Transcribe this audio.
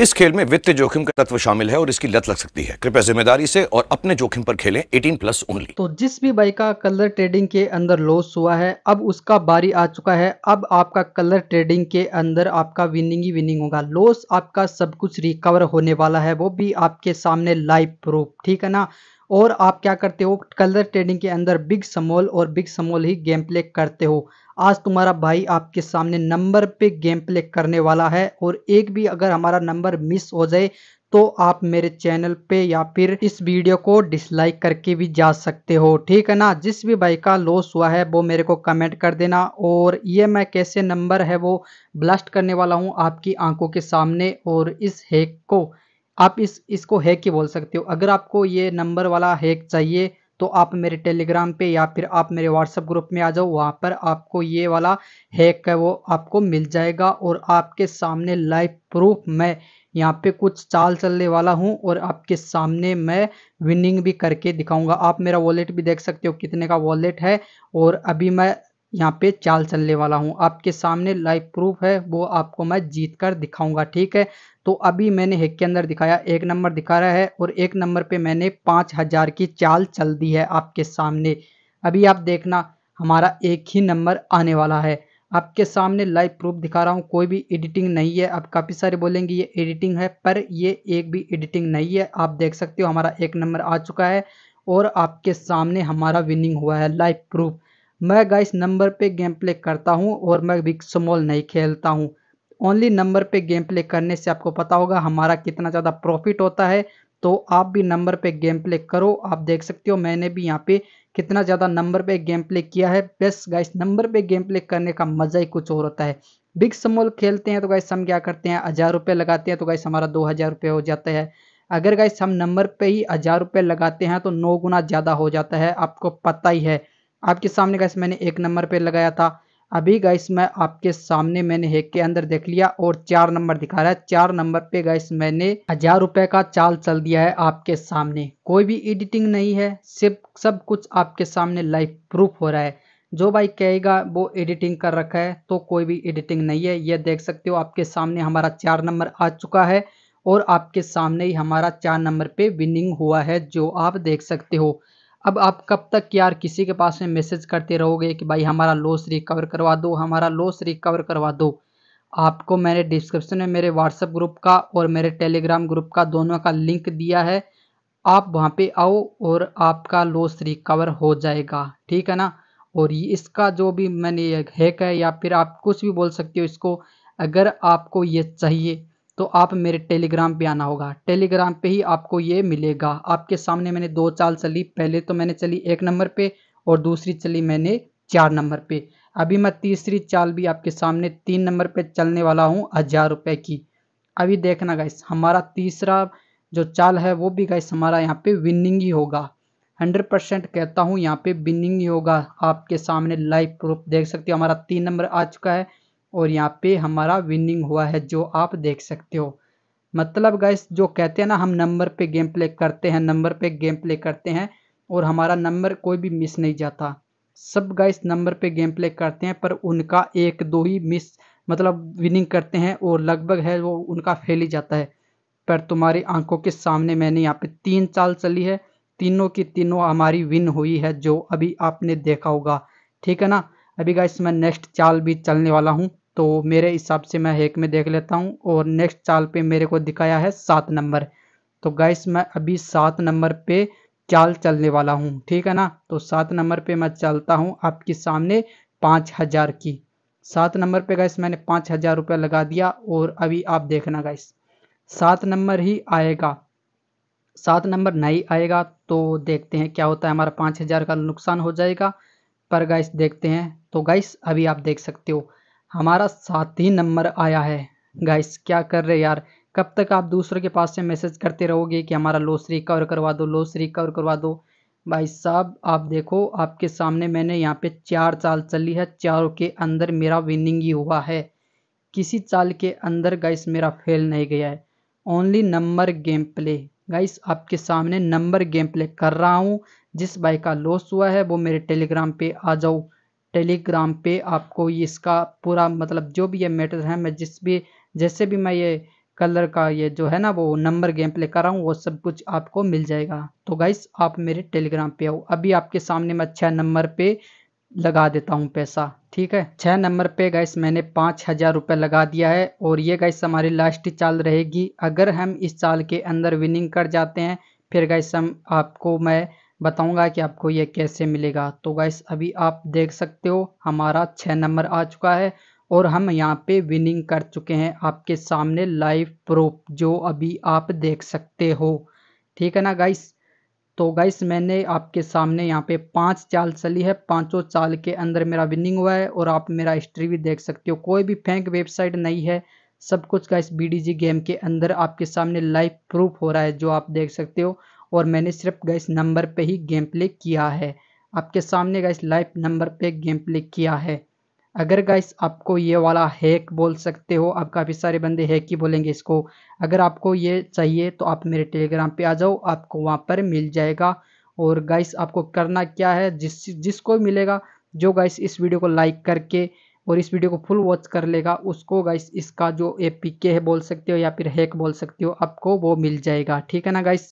इस खेल में वित्तीय जोखिम का तत्व शामिल है और इसकी लत लग सकती है कृपया जिम्मेदारी से और अपने जोखिम पर खेलें 18 प्लस ओनली तो जिस भी बाइक का कलर ट्रेडिंग के अंदर लॉस हुआ है अब उसका बारी आ चुका है अब आपका कलर ट्रेडिंग के अंदर आपका विनिंग ही विनिंग होगा लॉस आपका सब कुछ रिकवर होने वाला है वो भी आपके सामने लाइव प्रूफ ठीक है ना और आप क्या करते हो कलर ट्रेडिंग के अंदर बिग समोल और बिग समोल ही गेम प्ले करते हो आज तुम्हारा भाई आपके सामने नंबर पे गेम प्ले करने वाला है और एक भी अगर हमारा नंबर मिस हो जाए तो आप मेरे चैनल पे या फिर इस वीडियो को डिसलाइक करके भी जा सकते हो ठीक है ना जिस भी भाई का लॉस हुआ है वो मेरे को कमेंट कर देना और ये मैं कैसे नंबर है वो ब्लास्ट करने वाला हूँ आपकी आंखों के सामने और इस हैक को आप इस इसको हैक ही बोल सकते हो अगर आपको ये नंबर वाला हैक चाहिए तो आप मेरे टेलीग्राम पे या फिर आप मेरे व्हाट्सएप ग्रुप में आ जाओ वहाँ पर आपको ये वाला हैक है वो आपको मिल जाएगा और आपके सामने लाइव प्रूफ मैं यहाँ पे कुछ चाल चलने वाला हूँ और आपके सामने मैं विनिंग भी करके दिखाऊंगा आप मेरा वॉलेट भी देख सकते हो कितने का वॉलेट है और अभी मैं यहाँ पे चाल चलने वाला हूँ आपके सामने लाइव प्रूफ है वो आपको मैं जीत कर दिखाऊंगा ठीक है तो अभी मैंने हेक के अंदर दिखाया एक नंबर दिखा रहा है और एक नंबर पे मैंने पाँच हज़ार की चाल चल दी है आपके सामने अभी आप देखना हमारा एक ही नंबर आने वाला है आपके सामने लाइव प्रूफ दिखा रहा हूँ कोई भी एडिटिंग नहीं है आप काफ़ी सारे बोलेंगे ये एडिटिंग है पर ये एक भी एडिटिंग नहीं है आप देख सकते हो हमारा एक नंबर आ चुका है और आपके सामने हमारा विनिंग हुआ है लाइव प्रूफ मैं गाइस नंबर पे गेम प्ले करता हूँ और मैं बिग स्मॉल नहीं खेलता हूँ ओनली नंबर पे गेम प्ले करने से आपको पता होगा हमारा कितना ज़्यादा प्रॉफिट होता है तो आप भी नंबर पे गेम प्ले करो आप देख सकते हो मैंने भी यहाँ पे कितना ज़्यादा नंबर पे गेम प्ले किया है बस गाइस नंबर पे गेम प्ले करने का मज़ा ही कुछ और होता है बिग समॉल खेलते हैं तो गाइस हम क्या करते हैं हज़ार रुपये लगाते हैं तो गाइस हमारा दो हज़ार रुपये हो जाता है अगर गाइस हम नंबर पे ही हज़ार रुपये लगाते हैं तो नौ गुना ज़्यादा हो जाता है आपको पता ही है आपके सामने गैस मैंने एक नंबर पे लगाया था अभी गैस मैं आपके सामने मैंने हेक के अंदर देख लिया और चार नंबर दिखा रहा है चार नंबर पे गैस मैंने हजार रुपए का चाल चल दिया है आपके सामने कोई भी एडिटिंग नहीं है सिर्फ सब कुछ आपके सामने लाइव प्रूफ हो रहा है जो भाई कहेगा वो एडिटिंग कर रखा है तो कोई भी एडिटिंग नहीं है यह देख सकते हो आपके सामने हमारा चार नंबर आ चुका है और आपके सामने ही हमारा चार नंबर पे विनिंग हुआ है जो आप देख सकते हो अब आप कब तक यार किसी के पास में मैसेज करते रहोगे कि भाई हमारा लॉस रिकवर करवा दो हमारा लॉस रिकवर करवा दो आपको मैंने डिस्क्रिप्शन में मेरे व्हाट्सएप ग्रुप का और मेरे टेलीग्राम ग्रुप का दोनों का लिंक दिया है आप वहाँ पे आओ और आपका लॉस रिकवर हो जाएगा ठीक है ना और ये इसका जो भी मैंने हैक है या फिर आप कुछ भी बोल सकते हो इसको अगर आपको ये चाहिए तो आप मेरे टेलीग्राम पे आना होगा टेलीग्राम पे ही आपको ये मिलेगा आपके सामने मैंने दो चाल चली पहले तो मैंने चली एक नंबर पे और दूसरी चली मैंने चार नंबर पे अभी मैं तीसरी चाल भी आपके सामने तीन नंबर पे चलने वाला हूँ हजार रुपये की अभी देखना गाइस हमारा तीसरा जो चाल है वो भी गाइस हमारा यहाँ पे विनिंग ही होगा हंड्रेड परसेंट कहता हूँ यहाँ पे विनिंग ही होगा आपके सामने लाइव प्रूफ देख सकते हो हमारा तीन नंबर आ चुका है और यहाँ पे हमारा विनिंग हुआ है जो आप देख सकते हो मतलब गाइस जो कहते हैं ना हम नंबर पे गेम प्ले करते हैं नंबर पे गेम प्ले करते हैं और हमारा नंबर कोई भी मिस नहीं जाता सब गाइस नंबर पे गेम प्ले करते हैं पर उनका एक दो ही मिस मतलब विनिंग करते हैं और लगभग है वो उनका फेल ही जाता है पर तुम्हारी आंखों के सामने मैंने यहाँ पे तीन चाल चली है तीनों की तीनों हमारी विन हुई है जो अभी आपने देखा होगा ठीक है ना अभी गाइस मैं नेक्स्ट चाल भी चलने वाला हूँ तो मेरे हिसाब से मैं हेक में देख लेता हूँ और नेक्स्ट चाल पे मेरे को दिखाया है सात नंबर तो गाइस मैं अभी सात नंबर पे चाल चलने वाला हूँ ठीक है ना तो सात नंबर पे मैं चलता हूँ आपके सामने पाँच हज़ार की सात नंबर पे गाइस मैंने पाँच हज़ार रुपया लगा दिया और अभी आप देखना गाइस सात नंबर ही आएगा सात नंबर नहीं आएगा तो देखते हैं क्या होता है हमारा पाँच हज़ार का नुकसान हो जाएगा पर गाइस देखते हैं तो गाइस अभी आप देख सकते हो हमारा साथ ही नंबर आया है गाइस क्या कर रहे यार कब तक आप दूसरों के पास से मैसेज करते रहोगे कि हमारा लॉस रिकवर करवा दो लॉस रिकवर करवा दो भाई साहब आप देखो आपके सामने मैंने यहाँ पे चार चाल चली है चारों के अंदर मेरा विनिंग ही हुआ है किसी चाल के अंदर गाइस मेरा फेल नहीं गया है only number game play guys आपके सामने नंबर गेम प्ले कर रहा हूँ जिस बाइक का लॉस हुआ है वो मेरे टेलीग्राम पे आ जाओ टेलीग्राम पे आपको इसका पूरा मतलब जो भी ये मैटर है मैं जिस भी जैसे भी मैं ये कलर का ये जो है ना वो नंबर गेम प्ले कर रहा हूँ वो सब कुछ आपको मिल जाएगा तो गाइस आप मेरे टेलीग्राम पे आओ अभी आपके सामने मैं अच्छा नंबर पे लगा देता हूँ पैसा ठीक है छः नंबर पे गैस मैंने पाँच हज़ार रुपये लगा दिया है और ये गैस हमारी लास्ट चाल रहेगी अगर हम इस चाल के अंदर विनिंग कर जाते हैं फिर गैस हम आपको मैं बताऊंगा कि आपको ये कैसे मिलेगा तो गैस अभी आप देख सकते हो हमारा छः नंबर आ चुका है और हम यहाँ पे विनिंग कर चुके हैं आपके सामने लाइव प्रूफ जो अभी आप देख सकते हो ठीक है ना गाइस तो गाइस मैंने आपके सामने यहाँ पे पांच चाल चली है पांचों चाल के अंदर मेरा विनिंग हुआ है और आप मेरा हिस्ट्री भी देख सकते हो कोई भी फेंक वेबसाइट नहीं है सब कुछ का इस बीडीजी गेम के अंदर आपके सामने लाइव प्रूफ हो रहा है जो आप देख सकते हो और मैंने सिर्फ गाइस नंबर पे ही गेम प्ले किया है आपके सामने गाइस लाइव नंबर पे गेम प्ले किया है अगर गाइस आपको ये वाला हैक बोल सकते हो आप काफ़ी सारे बंदे हैक ही बोलेंगे इसको अगर आपको ये चाहिए तो आप मेरे टेलीग्राम पे आ जाओ आपको वहाँ पर मिल जाएगा और गाइस आपको करना क्या है जिस जिसको मिलेगा जो गाइस इस वीडियो को लाइक करके और इस वीडियो को फुल वॉच कर लेगा उसको गाइस इसका जो ए है बोल सकते हो या फिर हैक बोल सकते हो आपको वो मिल जाएगा ठीक है ना गाइस